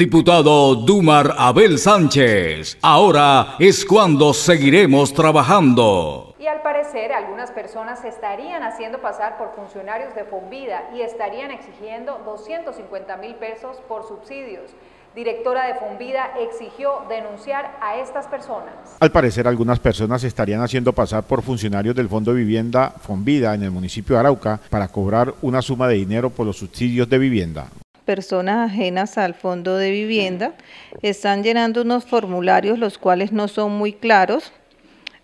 Diputado Dumar Abel Sánchez, ahora es cuando seguiremos trabajando. Y al parecer algunas personas estarían haciendo pasar por funcionarios de Fonvida y estarían exigiendo 250 mil pesos por subsidios directora de Fonvida, exigió denunciar a estas personas. Al parecer, algunas personas estarían haciendo pasar por funcionarios del Fondo de Vivienda Fonvida en el municipio de Arauca para cobrar una suma de dinero por los subsidios de vivienda personas ajenas al fondo de vivienda. Están llenando unos formularios los cuales no son muy claros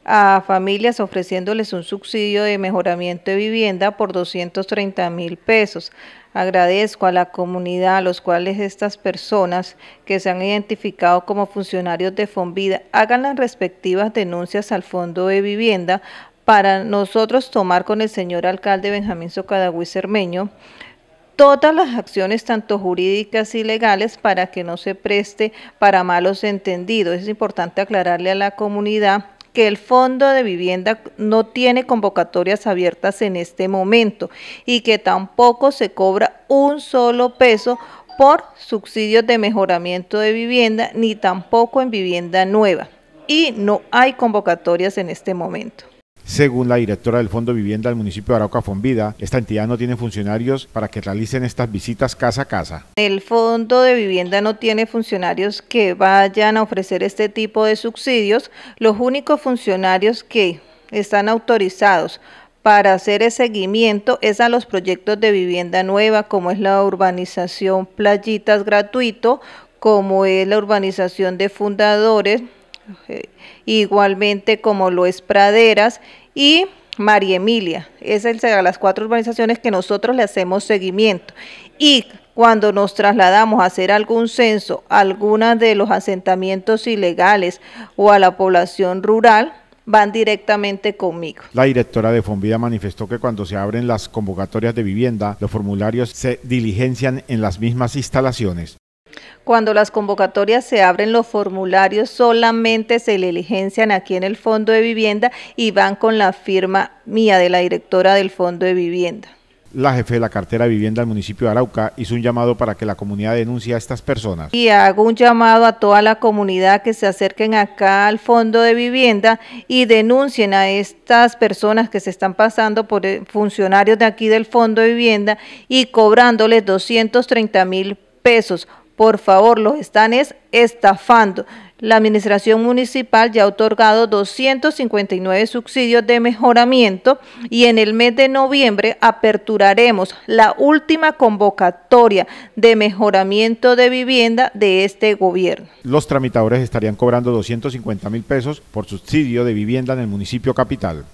a familias ofreciéndoles un subsidio de mejoramiento de vivienda por 230 mil pesos. Agradezco a la comunidad, a los cuales estas personas que se han identificado como funcionarios de Fonvida hagan las respectivas denuncias al Fondo de Vivienda para nosotros tomar con el señor alcalde Benjamín Socadagüí Cermeño todas las acciones, tanto jurídicas y legales, para que no se preste para malos entendidos. Es importante aclararle a la comunidad que el Fondo de Vivienda no tiene convocatorias abiertas en este momento y que tampoco se cobra un solo peso por subsidios de mejoramiento de vivienda ni tampoco en vivienda nueva. Y no hay convocatorias en este momento. Según la directora del Fondo de Vivienda del municipio de Arauca Fonvida, esta entidad no tiene funcionarios para que realicen estas visitas casa a casa. El Fondo de Vivienda no tiene funcionarios que vayan a ofrecer este tipo de subsidios. Los únicos funcionarios que están autorizados para hacer el seguimiento es a los proyectos de vivienda nueva, como es la urbanización Playitas Gratuito, como es la urbanización de fundadores, eh, igualmente como lo es Praderas y María Emilia. Esas de las cuatro urbanizaciones que nosotros le hacemos seguimiento. Y cuando nos trasladamos a hacer algún censo a algunos de los asentamientos ilegales o a la población rural, van directamente conmigo. La directora de Fonvida manifestó que cuando se abren las convocatorias de vivienda, los formularios se diligencian en las mismas instalaciones. Cuando las convocatorias se abren, los formularios solamente se le eligencian aquí en el Fondo de Vivienda y van con la firma mía de la directora del Fondo de Vivienda. La jefe de la cartera de vivienda del municipio de Arauca hizo un llamado para que la comunidad denuncie a estas personas. Y hago un llamado a toda la comunidad que se acerquen acá al fondo de vivienda y denuncien a estas personas que se están pasando por eh, funcionarios de aquí del fondo de vivienda y cobrándoles 230 mil pesos por favor, los están estafando. La administración municipal ya ha otorgado 259 subsidios de mejoramiento y en el mes de noviembre aperturaremos la última convocatoria de mejoramiento de vivienda de este gobierno. Los tramitadores estarían cobrando 250 mil pesos por subsidio de vivienda en el municipio capital.